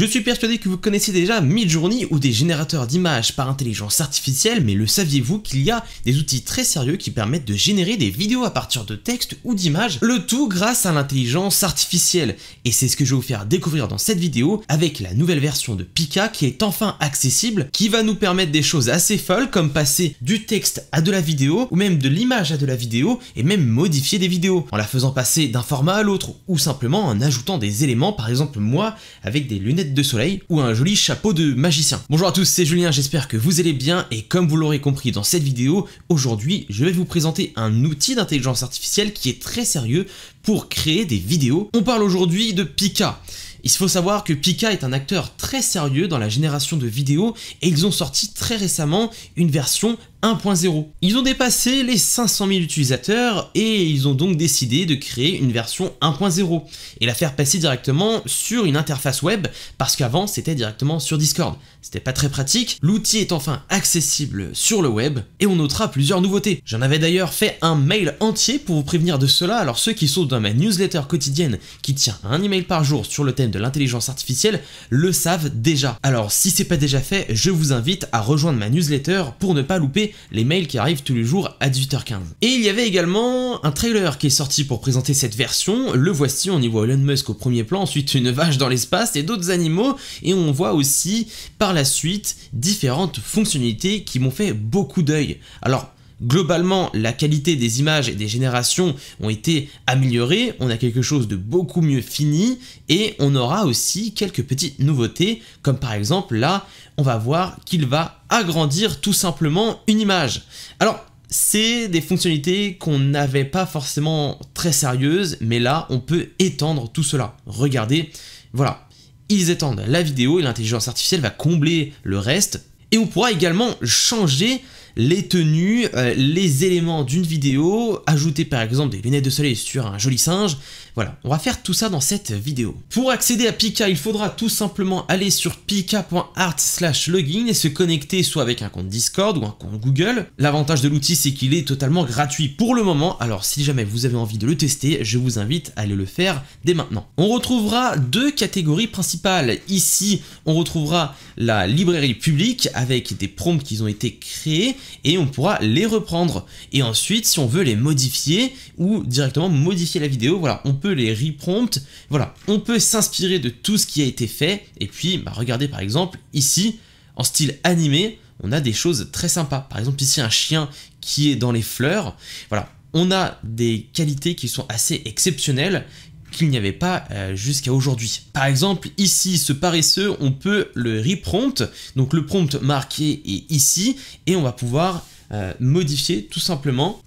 Je suis persuadé que vous connaissez déjà Midjourney ou des générateurs d'images par intelligence artificielle, mais le saviez-vous qu'il y a des outils très sérieux qui permettent de générer des vidéos à partir de textes ou d'images, le tout grâce à l'intelligence artificielle. Et c'est ce que je vais vous faire découvrir dans cette vidéo avec la nouvelle version de Pika qui est enfin accessible, qui va nous permettre des choses assez folles comme passer du texte à de la vidéo, ou même de l'image à de la vidéo, et même modifier des vidéos, en la faisant passer d'un format à l'autre, ou simplement en ajoutant des éléments, par exemple moi, avec des lunettes de soleil ou un joli chapeau de magicien. Bonjour à tous, c'est Julien, j'espère que vous allez bien et comme vous l'aurez compris dans cette vidéo, aujourd'hui je vais vous présenter un outil d'intelligence artificielle qui est très sérieux pour créer des vidéos. On parle aujourd'hui de Pika. Il faut savoir que Pika est un acteur très sérieux dans la génération de vidéos et ils ont sorti très récemment une version 1.0. Ils ont dépassé les 500 000 utilisateurs et ils ont donc décidé de créer une version 1.0 et la faire passer directement sur une interface web parce qu'avant c'était directement sur Discord. C'était pas très pratique, l'outil est enfin accessible sur le web et on notera plusieurs nouveautés. J'en avais d'ailleurs fait un mail entier pour vous prévenir de cela, alors ceux qui sont dans ma newsletter quotidienne qui tient un email par jour sur le thème de l'intelligence artificielle le savent déjà. Alors si c'est pas déjà fait, je vous invite à rejoindre ma newsletter pour ne pas louper les mails qui arrivent tous les jours à 18h15. Et il y avait également un trailer qui est sorti pour présenter cette version, le voici, on y voit Elon Musk au premier plan, ensuite une vache dans l'espace et d'autres animaux, et on voit aussi par la suite différentes fonctionnalités qui m'ont fait beaucoup d'œil. Alors Globalement, la qualité des images et des générations ont été améliorées, on a quelque chose de beaucoup mieux fini et on aura aussi quelques petites nouveautés comme par exemple là, on va voir qu'il va agrandir tout simplement une image. Alors, c'est des fonctionnalités qu'on n'avait pas forcément très sérieuses, mais là, on peut étendre tout cela. Regardez, voilà, ils étendent la vidéo et l'intelligence artificielle va combler le reste. Et on pourra également changer les tenues, euh, les éléments d'une vidéo, ajouter par exemple des lunettes de soleil sur un joli singe, voilà, on va faire tout ça dans cette vidéo. Pour accéder à Pika, il faudra tout simplement aller sur pika.art slash login et se connecter soit avec un compte Discord ou un compte Google. L'avantage de l'outil, c'est qu'il est totalement gratuit pour le moment, alors si jamais vous avez envie de le tester, je vous invite à aller le faire dès maintenant. On retrouvera deux catégories principales. Ici, on retrouvera la librairie publique avec des prompts qui ont été créés et on pourra les reprendre. Et ensuite, si on veut les modifier ou directement modifier la vidéo, voilà, on peut les reprompts. Voilà, on peut s'inspirer de tout ce qui a été fait. Et puis, bah, regardez par exemple ici, en style animé, on a des choses très sympas. Par exemple ici, un chien qui est dans les fleurs. Voilà, on a des qualités qui sont assez exceptionnelles qu'il n'y avait pas euh, jusqu'à aujourd'hui. Par exemple, ici, ce paresseux, on peut le reprompt, donc le prompt marqué est ici, et on va pouvoir euh, modifier tout simplement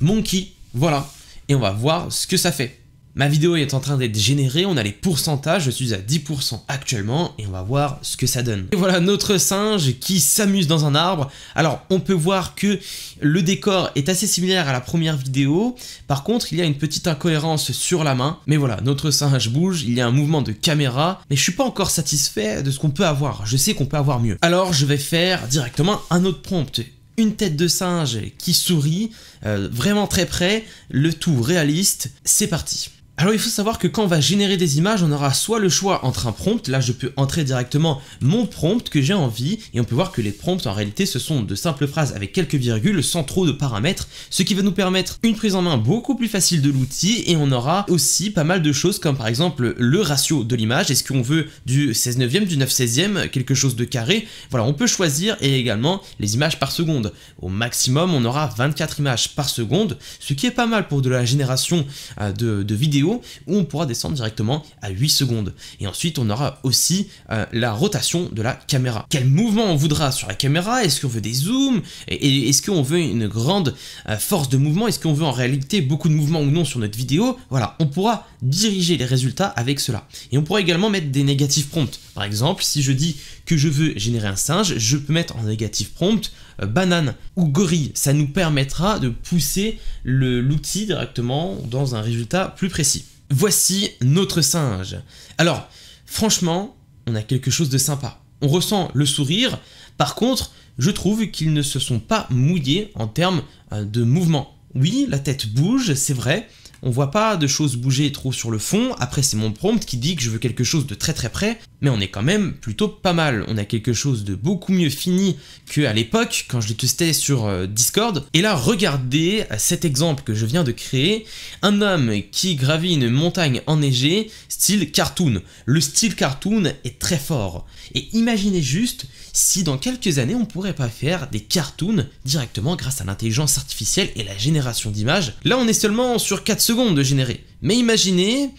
Monkey. Voilà, on va voir ce que ça fait. Ma vidéo est en train d'être générée, on a les pourcentages, je suis à 10% actuellement et on va voir ce que ça donne. Et voilà notre singe qui s'amuse dans un arbre. Alors on peut voir que le décor est assez similaire à la première vidéo, par contre il y a une petite incohérence sur la main, mais voilà notre singe bouge, il y a un mouvement de caméra, mais je suis pas encore satisfait de ce qu'on peut avoir, je sais qu'on peut avoir mieux. Alors je vais faire directement un autre prompt une tête de singe qui sourit, euh, vraiment très près, le tout réaliste, c'est parti. Alors il faut savoir que quand on va générer des images, on aura soit le choix entre un prompt, là je peux entrer directement mon prompt que j'ai envie, et on peut voir que les prompts en réalité ce sont de simples phrases avec quelques virgules sans trop de paramètres, ce qui va nous permettre une prise en main beaucoup plus facile de l'outil, et on aura aussi pas mal de choses comme par exemple le ratio de l'image, est-ce qu'on veut du 16 ème du 9 16 quelque chose de carré, voilà on peut choisir, et également les images par seconde. Au maximum on aura 24 images par seconde, ce qui est pas mal pour de la génération euh, de vidéos où on pourra descendre directement à 8 secondes. Et ensuite, on aura aussi euh, la rotation de la caméra. Quel mouvement on voudra sur la caméra Est-ce qu'on veut des zooms Est-ce qu'on veut une grande euh, force de mouvement Est-ce qu'on veut en réalité beaucoup de mouvements ou non sur notre vidéo Voilà, on pourra diriger les résultats avec cela. Et on pourra également mettre des négatifs prompts. Par exemple, si je dis que je veux générer un singe, je peux mettre en négatif prompt euh, banane ou gorille. Ça nous permettra de pousser l'outil directement dans un résultat plus précis. Voici notre singe. Alors, franchement, on a quelque chose de sympa. On ressent le sourire. Par contre, je trouve qu'ils ne se sont pas mouillés en termes euh, de mouvement. Oui, la tête bouge, c'est vrai. On voit pas de choses bouger trop sur le fond. Après, c'est mon prompt qui dit que je veux quelque chose de très très près mais on est quand même plutôt pas mal. On a quelque chose de beaucoup mieux fini qu'à l'époque quand je le testais sur euh, Discord. Et là, regardez cet exemple que je viens de créer. Un homme qui gravit une montagne enneigée, style cartoon. Le style cartoon est très fort. Et imaginez juste si dans quelques années on pourrait pas faire des cartoons directement grâce à l'intelligence artificielle et la génération d'images. Là, on est seulement sur 4 secondes de générer. Mais imaginez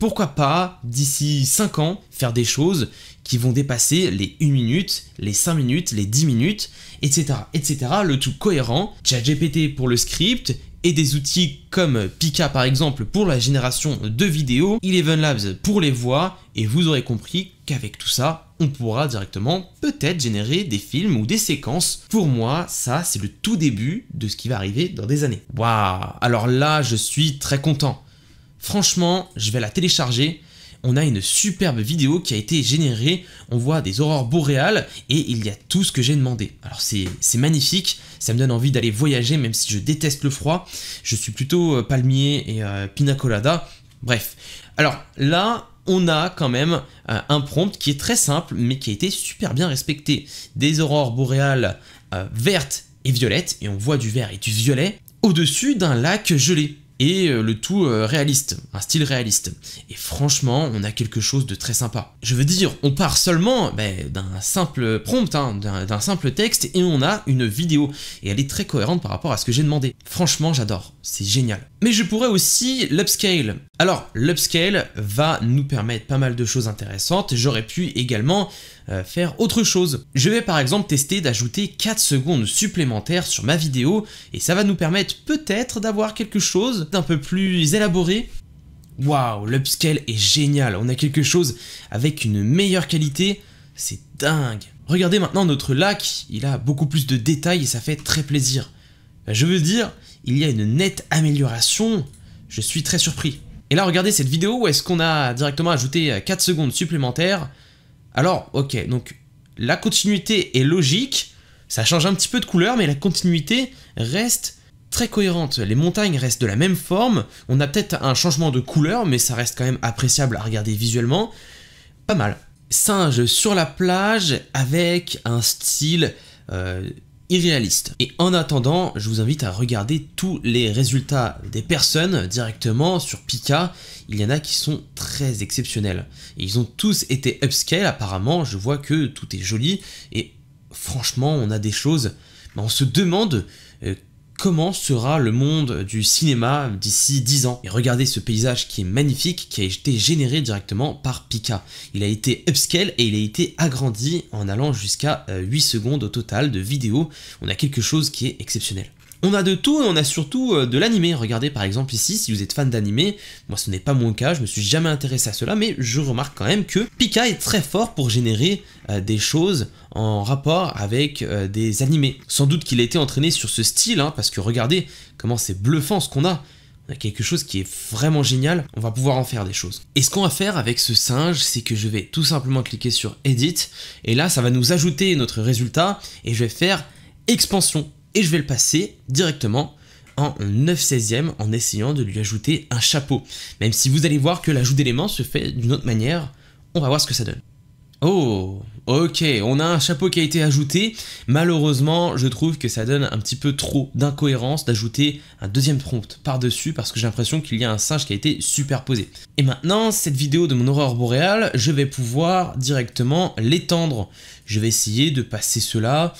pourquoi pas, d'ici 5 ans, faire des choses qui vont dépasser les 1 minute, les 5 minutes, les 10 minutes, etc. etc. le tout cohérent, ChatGPT pour le script, et des outils comme Pika par exemple pour la génération de vidéos, Eleven Labs pour les voix, et vous aurez compris qu'avec tout ça, on pourra directement peut-être générer des films ou des séquences. Pour moi, ça c'est le tout début de ce qui va arriver dans des années. Waouh Alors là, je suis très content. Franchement, je vais la télécharger. On a une superbe vidéo qui a été générée, on voit des aurores boréales et il y a tout ce que j'ai demandé. Alors c'est magnifique, ça me donne envie d'aller voyager même si je déteste le froid. Je suis plutôt euh, palmier et pinacolada, euh, pina Bref. Alors là, on a quand même euh, un prompt qui est très simple mais qui a été super bien respecté. Des aurores boréales vertes et violettes, et on voit du vert et du violet, au-dessus d'un lac gelé et euh, le tout euh, réaliste, un style réaliste. Et franchement, on a quelque chose de très sympa. Je veux dire, on part seulement ben, d'un simple prompt, hein, d'un simple texte, et on a une vidéo. Et elle est très cohérente par rapport à ce que j'ai demandé. Franchement, j'adore, c'est génial. Mais je pourrais aussi l'upscale. Alors, l'upscale va nous permettre pas mal de choses intéressantes. J'aurais pu également euh, faire autre chose. Je vais par exemple tester d'ajouter 4 secondes supplémentaires sur ma vidéo et ça va nous permettre peut-être d'avoir quelque chose d'un peu plus élaboré. Waouh, l'upscale est génial, on a quelque chose avec une meilleure qualité, c'est dingue. Regardez maintenant notre lac, il a beaucoup plus de détails et ça fait très plaisir. Bah, je veux dire, il y a une nette amélioration, je suis très surpris. Et là regardez cette vidéo où est-ce qu'on a directement ajouté 4 euh, secondes supplémentaires, alors, ok, donc la continuité est logique, ça change un petit peu de couleur, mais la continuité reste très cohérente. Les montagnes restent de la même forme, on a peut-être un changement de couleur, mais ça reste quand même appréciable à regarder visuellement. Pas mal. Singe sur la plage avec un style euh, irréaliste. Et en attendant, je vous invite à regarder tous les résultats des personnes directement sur Pika. Il y en a qui sont très exceptionnels. ils ont tous été upscale apparemment, je vois que tout est joli. Et franchement, on a des choses... on se demande euh, comment sera le monde du cinéma d'ici 10 ans. Et regardez ce paysage qui est magnifique, qui a été généré directement par Pika. Il a été upscale et il a été agrandi en allant jusqu'à 8 euh, secondes au total de vidéo. On a quelque chose qui est exceptionnel. On a de tout et on a surtout euh, de l'animé. Regardez par exemple ici, si vous êtes fan d'animé, moi ce n'est pas mon cas, je me suis jamais intéressé à cela, mais je remarque quand même que Pika est très fort pour générer euh, des choses en rapport avec euh, des animés. Sans doute qu'il a été entraîné sur ce style, hein, parce que regardez comment c'est bluffant ce qu'on a. On a quelque chose qui est vraiment génial, on va pouvoir en faire des choses. Et ce qu'on va faire avec ce singe, c'est que je vais tout simplement cliquer sur Edit, et là ça va nous ajouter notre résultat, et je vais faire Expansion et je vais le passer directement en 9 16e en essayant de lui ajouter un chapeau. Même si vous allez voir que l'ajout d'éléments se fait d'une autre manière, on va voir ce que ça donne. Oh, ok, on a un chapeau qui a été ajouté. Malheureusement, je trouve que ça donne un petit peu trop d'incohérence d'ajouter un deuxième prompt par-dessus parce que j'ai l'impression qu'il y a un singe qui a été superposé. Et maintenant, cette vidéo de mon aurore boréale, je vais pouvoir directement l'étendre. Je vais essayer de passer cela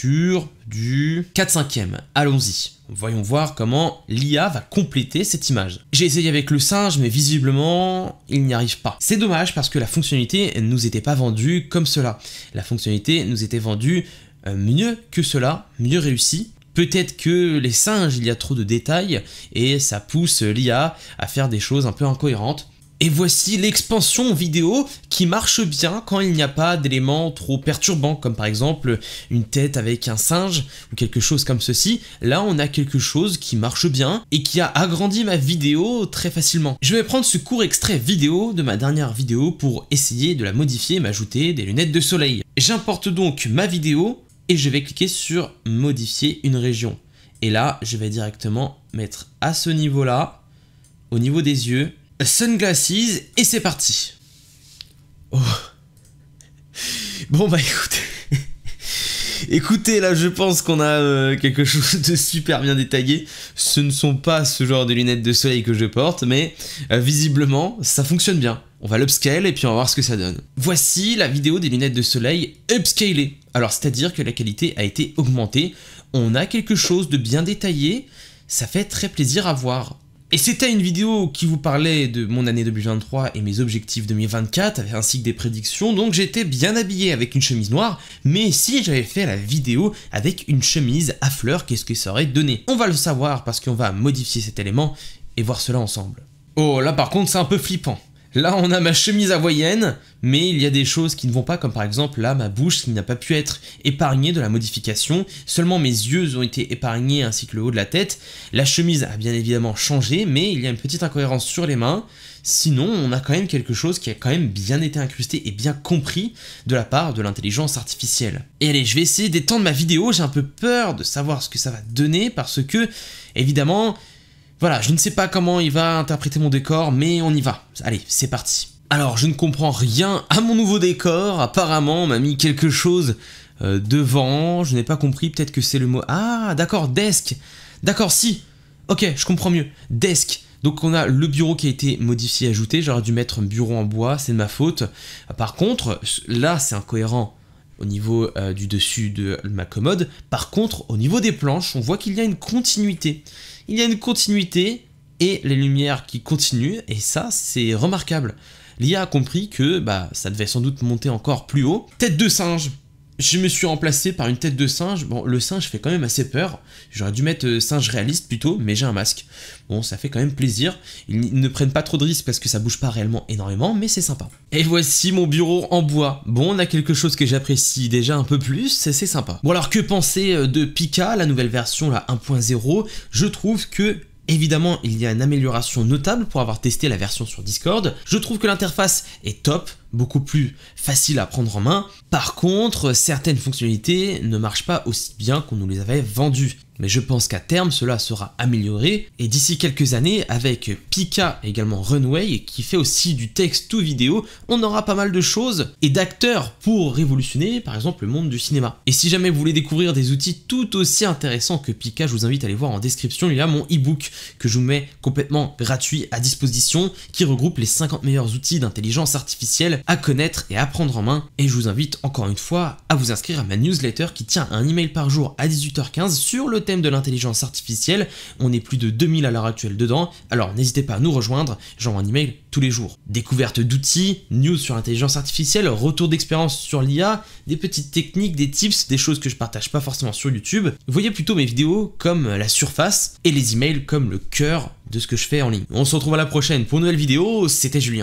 sur du 4 5 Allons-y. Voyons voir comment l'IA va compléter cette image. J'ai essayé avec le singe, mais visiblement, il n'y arrive pas. C'est dommage parce que la fonctionnalité ne nous était pas vendue comme cela. La fonctionnalité nous était vendue euh, mieux que cela, mieux réussie. Peut-être que les singes, il y a trop de détails et ça pousse l'IA à faire des choses un peu incohérentes. Et voici l'expansion vidéo qui marche bien quand il n'y a pas d'éléments trop perturbants, comme par exemple une tête avec un singe ou quelque chose comme ceci. Là, on a quelque chose qui marche bien et qui a agrandi ma vidéo très facilement. Je vais prendre ce court extrait vidéo de ma dernière vidéo pour essayer de la modifier et m'ajouter des lunettes de soleil. J'importe donc ma vidéo et je vais cliquer sur modifier une région. Et là, je vais directement mettre à ce niveau-là, au niveau des yeux, Sunglasses et c'est parti. Oh. Bon bah écoutez. Écoutez, là, je pense qu'on a euh, quelque chose de super bien détaillé. Ce ne sont pas ce genre de lunettes de soleil que je porte, mais euh, visiblement, ça fonctionne bien. On va l'upscale et puis on va voir ce que ça donne. Voici la vidéo des lunettes de soleil upscalées. Alors, c'est-à-dire que la qualité a été augmentée. On a quelque chose de bien détaillé. Ça fait très plaisir à voir. Et c'était une vidéo qui vous parlait de mon année 2023 et mes objectifs 2024, ainsi que des prédictions, donc j'étais bien habillé avec une chemise noire, mais si j'avais fait la vidéo avec une chemise à fleurs, qu'est-ce que ça aurait donné On va le savoir parce qu'on va modifier cet élément et voir cela ensemble. Oh là par contre c'est un peu flippant. Là, on a ma chemise avoyenne, mais il y a des choses qui ne vont pas, comme par exemple là, ma bouche qui n'a pas pu être épargnée de la modification, seulement mes yeux ont été épargnés ainsi que le haut de la tête. La chemise a bien évidemment changé, mais il y a une petite incohérence sur les mains. Sinon, on a quand même quelque chose qui a quand même bien été incrusté et bien compris de la part de l'intelligence artificielle. Et allez, je vais essayer d'étendre ma vidéo, j'ai un peu peur de savoir ce que ça va donner parce que, évidemment, voilà, je ne sais pas comment il va interpréter mon décor, mais on y va. Allez, c'est parti. Alors, je ne comprends rien à mon nouveau décor. Apparemment, on m'a mis quelque chose euh, devant. Je n'ai pas compris. Peut-être que c'est le mot... Ah, d'accord, desk. D'accord, si. Ok, je comprends mieux. Desk. Donc on a le bureau qui a été modifié, ajouté. J'aurais dû mettre un bureau en bois, c'est de ma faute. Par contre, là, c'est incohérent au niveau euh, du dessus de ma commode. Par contre, au niveau des planches, on voit qu'il y a une continuité. Il y a une continuité et les lumières qui continuent, et ça, c'est remarquable. L'IA a compris que bah, ça devait sans doute monter encore plus haut. Tête de singe je me suis remplacé par une tête de singe. Bon, le singe fait quand même assez peur. J'aurais dû mettre euh, singe réaliste plutôt, mais j'ai un masque. Bon, ça fait quand même plaisir. Ils ne prennent pas trop de risques parce que ça bouge pas réellement énormément, mais c'est sympa. Et voici mon bureau en bois. Bon, on a quelque chose que j'apprécie déjà un peu plus, c'est sympa. Bon alors, que penser euh, de Pika, la nouvelle version, la 1.0 Je trouve que Évidemment, il y a une amélioration notable pour avoir testé la version sur Discord. Je trouve que l'interface est top, beaucoup plus facile à prendre en main. Par contre, certaines fonctionnalités ne marchent pas aussi bien qu'on nous les avait vendues mais je pense qu'à terme cela sera amélioré, et d'ici quelques années, avec Pika également Runway, qui fait aussi du texte ou vidéo, on aura pas mal de choses et d'acteurs pour révolutionner par exemple le monde du cinéma. Et si jamais vous voulez découvrir des outils tout aussi intéressants que Pika, je vous invite à aller voir en description, il y a mon ebook que je vous mets complètement gratuit à disposition, qui regroupe les 50 meilleurs outils d'intelligence artificielle à connaître et à prendre en main, et je vous invite encore une fois à vous inscrire à ma newsletter qui tient un email par jour à 18h15 sur le thème de l'intelligence artificielle, on est plus de 2000 à l'heure actuelle dedans, alors n'hésitez pas à nous rejoindre, j'envoie un email tous les jours. Découverte d'outils, news sur l'intelligence artificielle, retour d'expérience sur l'IA, des petites techniques, des tips, des choses que je partage pas forcément sur YouTube, voyez plutôt mes vidéos comme la surface et les emails comme le cœur de ce que je fais en ligne. On se retrouve à la prochaine pour une nouvelle vidéo, c'était Julien.